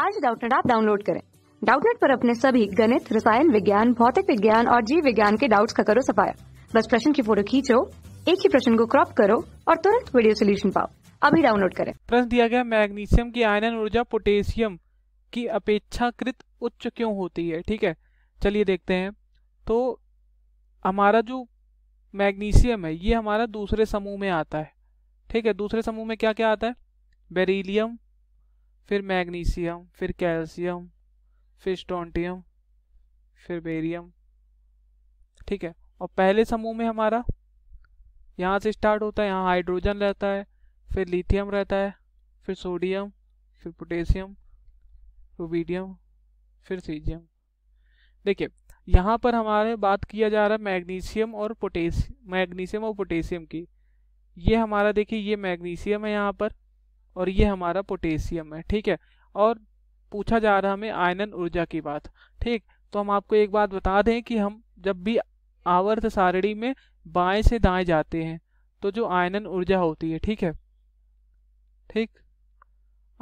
आज डाउटनेट आप डाउनलोड करें डाउटनेट पर अपने सभी गणित रसायन विज्ञान भौतिक विज्ञान और जीव विज्ञान के डाउट्स का करो सफाया बस प्रश्न की फोटो खींचो एक ही प्रश्न को क्रॉप करो और तुरंत वीडियो सोल्यूशन पाओ अभी डाउनलोड करें प्रश्न दिया गया मैग्नीशियम की आयन ऊर्जा पोटेशियम की अपेक्षाकृत उच्च क्यों होती है ठीक है चलिए देखते हैं तो हमारा जो मैग्नीशियम है ये हमारा दूसरे समूह में आता है ठीक है दूसरे समूह में क्या क्या आता है बेरीलियम फिर मैग्नीशियम फिर कैल्शियम फिर स्टोंटियम फिर बेरियम ठीक है और पहले समूह में हमारा यहाँ से स्टार्ट होता है यहाँ हाइड्रोजन रहता है फिर लिथियम रहता है फिर सोडियम फिर पोटेशियम रूबीडियम फिर सीजियम देखिए यहाँ पर हमारे बात किया जा रहा है मैग्नीशियम और पोटेशियम मैग्नीशियम और पोटेशियम की ये हमारा देखिए ये मैग्नीशियम है यहाँ पर और ये हमारा पोटेशियम है ठीक है और पूछा जा रहा है हमें आयनन ऊर्जा की बात ठीक तो हम आपको एक बात बता दें कि हम जब भी आवर्त सारणी में बाएं से दाएं जाते हैं तो जो आयनन ऊर्जा होती है ठीक है ठीक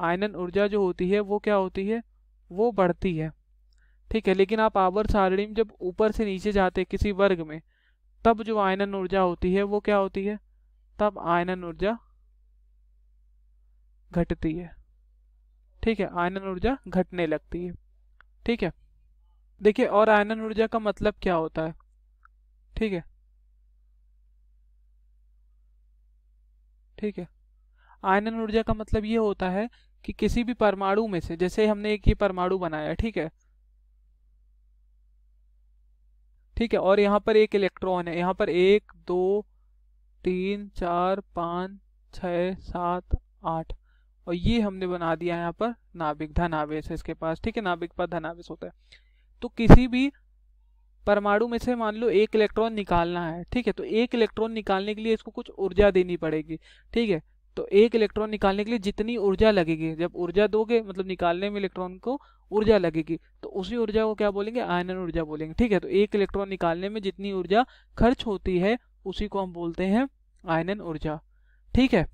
आयनन ऊर्जा जो होती है वो क्या होती है वो बढ़ती है ठीक है लेकिन आप आवर्त सारणी में जब ऊपर से नीचे जाते किसी वर्ग में तब जो आयनन ऊर्जा होती है वो क्या होती है तब आयनन ऊर्जा घटती है ठीक है आयनन ऊर्जा घटने लगती है ठीक है देखिए और आयनन ऊर्जा का मतलब क्या होता है ठीक है ठीक है आयनन ऊर्जा का मतलब ये होता है कि किसी भी परमाणु में से जैसे हमने एक ये परमाणु बनाया ठीक है ठीक है और यहाँ पर एक इलेक्ट्रॉन है यहाँ पर एक दो तीन चार पाँच छ सात आठ और ये हमने बना दिया यहाँ पर नाभिक धनावेश इसके पास ठीक है नाभिक पर धनावेश होता है तो किसी भी परमाणु में से मान लो एक इलेक्ट्रॉन निकालना है ठीक है तो एक इलेक्ट्रॉन निकालने के लिए इसको कुछ ऊर्जा देनी पड़ेगी ठीक है तो एक इलेक्ट्रॉन निकालने के लिए जितनी ऊर्जा लगेगी जब ऊर्जा दोगे मतलब निकालने में इलेक्ट्रॉन को ऊर्जा लगेगी तो उसी ऊर्जा को क्या बोलेंगे आयनन ऊर्जा बोलेंगे ठीक है तो एक इलेक्ट्रॉन निकालने में जितनी ऊर्जा खर्च होती है उसी को हम बोलते हैं आयनन ऊर्जा ठीक है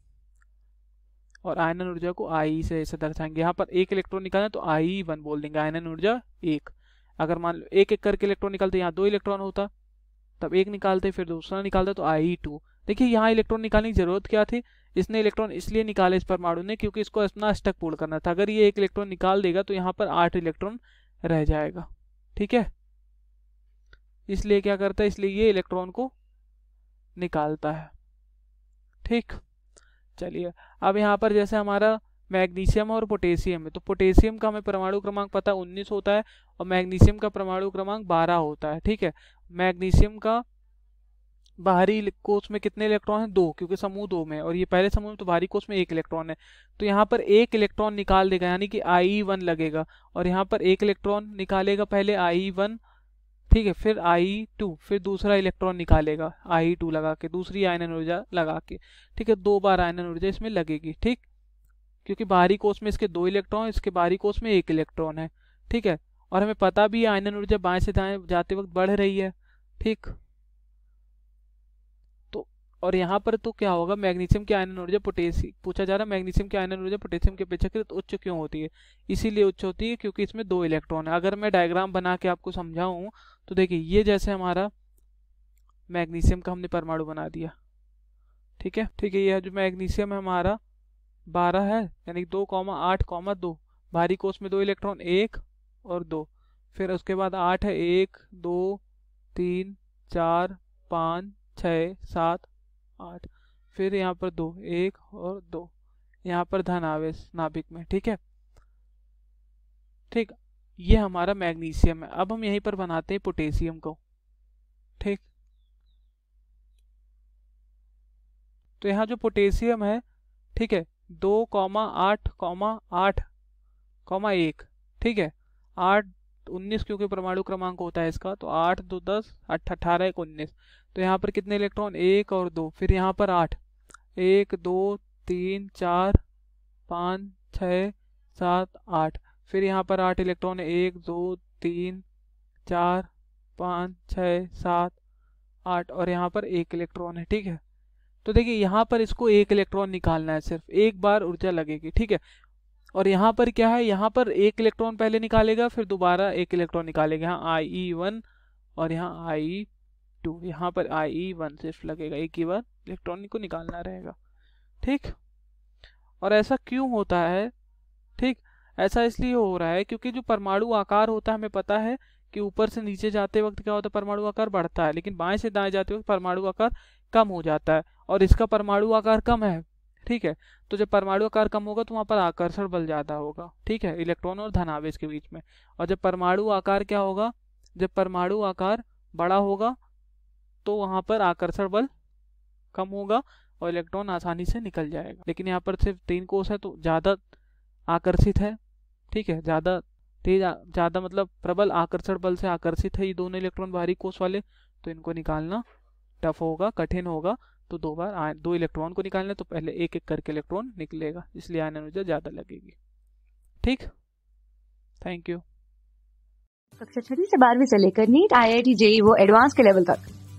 और आयनन ऊर्जा को आई से ऐसे दर्शाएंगे यहाँ पर एक इलेक्ट्रॉन निकालना तो आई वन बोल देंगे आयनन ऊर्जा एक अगर मान लो एक एक करके इलेक्ट्रॉन निकालते यहाँ दो इलेक्ट्रॉन होता तब एक निकालते फिर दूसरा निकालते तो आई टू देखिए यहाँ इलेक्ट्रॉन निकालने की जरूरत क्या थी इसने इलेक्ट्रॉन इसलिए निकाले इस परमाणु ने क्योंकि इसको अपना स्टक पूर्ण करना था अगर ये एक इलेक्ट्रॉन निकाल देगा तो यहाँ पर आठ इलेक्ट्रॉन रह जाएगा ठीक है इसलिए क्या करता है इसलिए ये इलेक्ट्रॉन को निकालता है ठीक चलिए अब यहाँ पर जैसे हमारा मैग्नीशियम और पोटेशियम है तो पोटेशियम का हमें परमाणु क्रमांक पता है उन्नीस होता है और मैग्नीशियम का परमाणु क्रमांक बारह होता है ठीक है मैग्नीशियम का बाहरी कोष में कितने इलेक्ट्रॉन हैं दो क्योंकि समूह दो में और ये पहले समूह में तो बाहरी कोष में एक इलेक्ट्रॉन है तो यहाँ पर एक इलेक्ट्रॉन निकाल देगा यानी कि आई वन e लगेगा और यहाँ पर एक इलेक्ट्रॉन निकालेगा पहले आई वन e ठीक है फिर आई टू फिर दूसरा इलेक्ट्रॉन निकालेगा आई टू लगा के दूसरी आयनन ऊर्जा लगा के ठीक है दो बार आयनन ऊर्जा इसमें लगेगी ठीक क्योंकि बाहरी कोष में इसके दो इलेक्ट्रॉन इसके बाहरी कोष में एक इलेक्ट्रॉन है ठीक है और हमें पता भी है आयनन ऊर्जा बाएं से दाएं जाते वक्त बढ़ रही है ठीक और यहाँ पर तो क्या होगा मैग्नीशियम की आयन ऊर्जा पोटेशियम पूछा जा रहा है मैग्नीशियम की आयन ऊर्जा पोटेशियम के अपेक्षाकृत उच्च क्यों होती है इसीलिए उच्च होती है क्योंकि इसमें दो इलेक्ट्रॉन है अगर मैं डायग्राम बना के आपको समझाऊँ तो देखिए ये जैसे हमारा मैग्नीशियम का हमने परमाणु बना दिया ठीक है ठीक है यह जो मैग्नीशियम है हमारा बारह है यानी दो कॉमा आठ कॉमा दो भारी कोष में दो इलेक्ट्रॉन एक और दो फिर उसके बाद आठ है एक दो तीन चार पाँच छः सात आठ फिर यहाँ पर दो एक और दो यहाँ पर आवेश नाभिक में ठीक है ठीक ये हमारा मैग्नीशियम है अब हम यहीं पर बनाते हैं पोटेशियम को ठीक तो यहाँ जो पोटेशियम है ठीक है दो कॉमा आठ कॉमा आठ कॉमा एक ठीक है आठ उन्नीस क्योंकि परमाणु क्रमांक होता है इसका तो आठ दो दस अठ अठारह एक उन्नीस तो यहाँ पर कितने इलेक्ट्रॉन एक और दो फिर यहाँ पर आठ एक दो तीन चार पाँच छ सात आठ फिर यहाँ पर आठ इलेक्ट्रॉन एक दो तीन चार पाँच छः सात आठ और यहाँ पर एक इलेक्ट्रॉन है ठीक है तो देखिए यहाँ पर इसको एक इलेक्ट्रॉन निकालना है सिर्फ एक बार ऊर्जा लगेगी ठीक है और यहाँ पर क्या है यहाँ पर एक इलेक्ट्रॉन पहले निकालेगा फिर दोबारा एक इलेक्ट्रॉन निकालेगा यहाँ आई ई वन और यहाँ आई टू यहाँ पर आई ई वन सिर्फ लगेगा एक ही बार इलेक्ट्रॉनिक को निकालना रहेगा ठीक और ऐसा क्यों होता है ठीक ऐसा इसलिए हो रहा है क्योंकि जो परमाणु आकार होता है हमें पता है कि ऊपर से नीचे जाते वक्त क्या होता है परमाणु आकार बढ़ता है लेकिन बाएं से दाएं जाते वक्त परमाणु आकार कम हो जाता है और इसका परमाणु आकार कम है ठीक है तो जब परमाणु आकार कम होगा तो वहाँ पर आकर्षण बल ज़्यादा होगा ठीक है इलेक्ट्रॉन और धनावेश के बीच में और जब परमाणु आकार क्या होगा जब परमाणु आकार बड़ा होगा तो वहाँ पर आकर्षण बल कम होगा और इलेक्ट्रॉन आसानी से निकल जाएगा लेकिन यहाँ पर सिर्फ तीन कोष है तो ज़्यादा आकर्षित है ठीक है ज़्यादा तेज ज़्यादा मतलब प्रबल आकर्षण बल से आकर्षित है ये दोनों इलेक्ट्रॉन बाहरी कोष वाले तो इनको निकालना टफ होगा कठिन होगा तो दो बार आ, दो इलेक्ट्रॉन को निकालना तो पहले एक एक करके इलेक्ट्रॉन निकलेगा इसलिए आयन ऊर्जा ज़्यादा लगेगी ठीक थैंक यू कक्षा छठी से बारहवीं से लेकर NEET I I T JEE वो एडवांस के लेवल तक